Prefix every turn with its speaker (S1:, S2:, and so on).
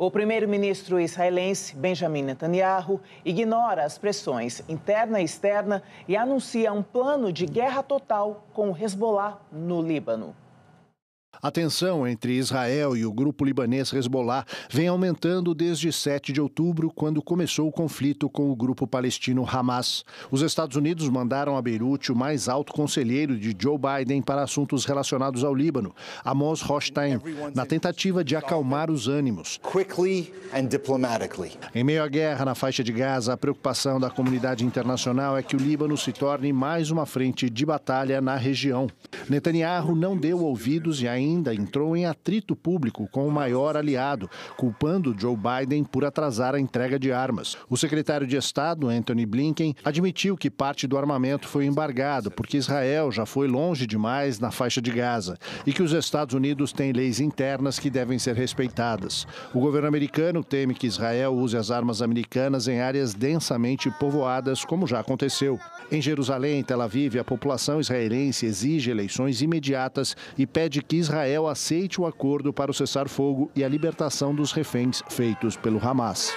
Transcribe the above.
S1: O primeiro-ministro israelense Benjamin Netanyahu ignora as pressões interna e externa e anuncia um plano de guerra total com o Hezbollah no Líbano.
S2: A tensão entre Israel e o grupo libanês Hezbollah vem aumentando desde 7 de outubro, quando começou o conflito com o grupo palestino Hamas. Os Estados Unidos mandaram a Beirute o mais alto conselheiro de Joe Biden para assuntos relacionados ao Líbano, Amos Rothstein, na tentativa de acalmar os ânimos. Em meio à guerra na faixa de Gaza, a preocupação da comunidade internacional é que o Líbano se torne mais uma frente de batalha na região. Netanyahu não deu ouvidos e ainda entrou em atrito público com o maior aliado, culpando Joe Biden por atrasar a entrega de armas. O secretário de Estado, Anthony Blinken, admitiu que parte do armamento foi embargado porque Israel já foi longe demais na faixa de Gaza e que os Estados Unidos têm leis internas que devem ser respeitadas. O governo americano teme que Israel use as armas americanas em áreas densamente povoadas, como já aconteceu. Em Jerusalém, Tel Aviv, a população israelense exige eleições imediatas e pede que Israel aceite o acordo para o cessar-fogo e a libertação dos reféns feitos pelo Hamas.